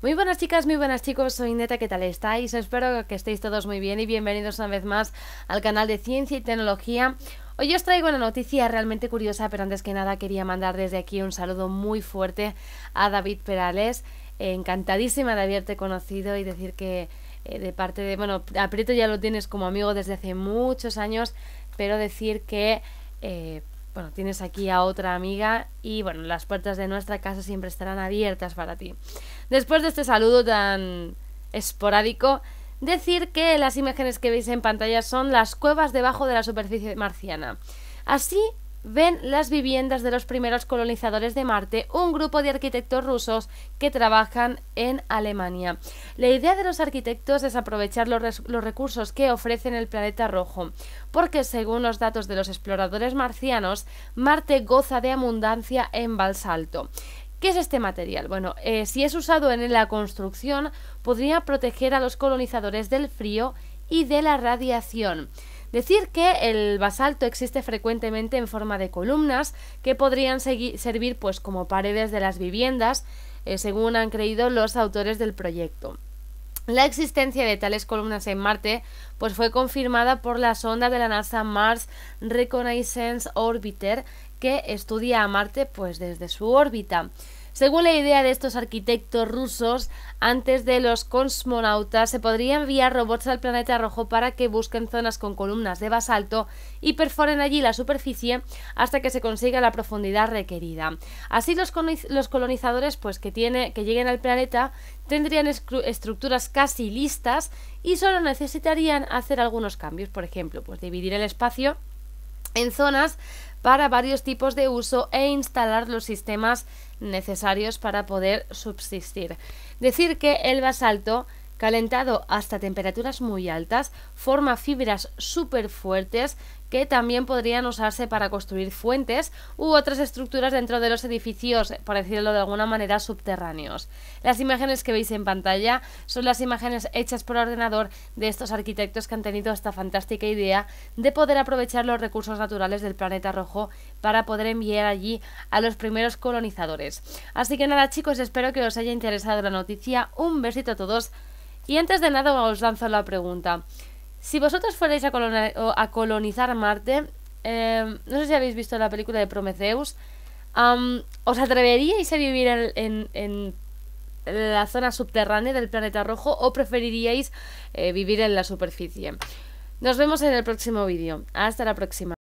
Muy buenas chicas, muy buenas chicos, soy Neta, ¿qué tal estáis? Espero que estéis todos muy bien y bienvenidos una vez más al canal de Ciencia y Tecnología. Hoy os traigo una noticia realmente curiosa, pero antes que nada quería mandar desde aquí un saludo muy fuerte a David Perales, encantadísima de haberte conocido y decir que eh, de parte de, bueno, aprieto ya lo tienes como amigo desde hace muchos años, pero decir que... Eh, bueno, tienes aquí a otra amiga y bueno, las puertas de nuestra casa siempre estarán abiertas para ti. Después de este saludo tan esporádico, decir que las imágenes que veis en pantalla son las cuevas debajo de la superficie marciana. Así ven las viviendas de los primeros colonizadores de Marte, un grupo de arquitectos rusos que trabajan en Alemania. La idea de los arquitectos es aprovechar los, recursos que ofrecen el planeta rojo, porque según los datos de los exploradores marcianos, Marte goza de abundancia en basalto. ¿Qué es este material? Bueno, eh, si es usado en la construcción, podría proteger a los colonizadores del frío y de la radiación. Decir que el basalto existe frecuentemente en forma de columnas que podrían servir pues como paredes de las viviendas, eh, según han creído los autores del proyecto. La existencia de tales columnas en Marte pues fue confirmada por la sonda de la NASA Mars Reconnaissance Orbiter que estudia a Marte pues desde su órbita. Según la idea de estos arquitectos rusos, antes de los cosmonautas se podría enviar robots al planeta rojo para que busquen zonas con columnas de basalto y perforen allí la superficie hasta que se consiga la profundidad requerida. Así los, colonizadores pues, que, que lleguen al planeta tendrían estructuras casi listas y solo necesitarían hacer algunos cambios, por ejemplo, pues dividir el espacio en zonas para varios tipos de uso e instalar los sistemas necesarios para poder subsistir. Decir que el basalto calentado hasta temperaturas muy altas, forma fibras súper fuertes que también podrían usarse para construir fuentes u otras estructuras dentro de los edificios, por decirlo de alguna manera, subterráneos. Las imágenes que veis en pantalla son las imágenes hechas por ordenador de estos arquitectos que han tenido esta fantástica idea de poder aprovechar los recursos naturales del planeta rojo para poder enviar allí a los primeros colonizadores. Así que nada chicos, espero que os haya interesado la noticia. Un besito a todos. Y antes de nada os lanzo la pregunta. Si vosotros fuerais a, colonizar, a Marte, eh, no sé si habéis visto la película de Prometheus, ¿os atreveríais a vivir en, la zona subterránea del planeta rojo o preferiríais eh, vivir en la superficie? Nos vemos en el próximo vídeo. Hasta la próxima.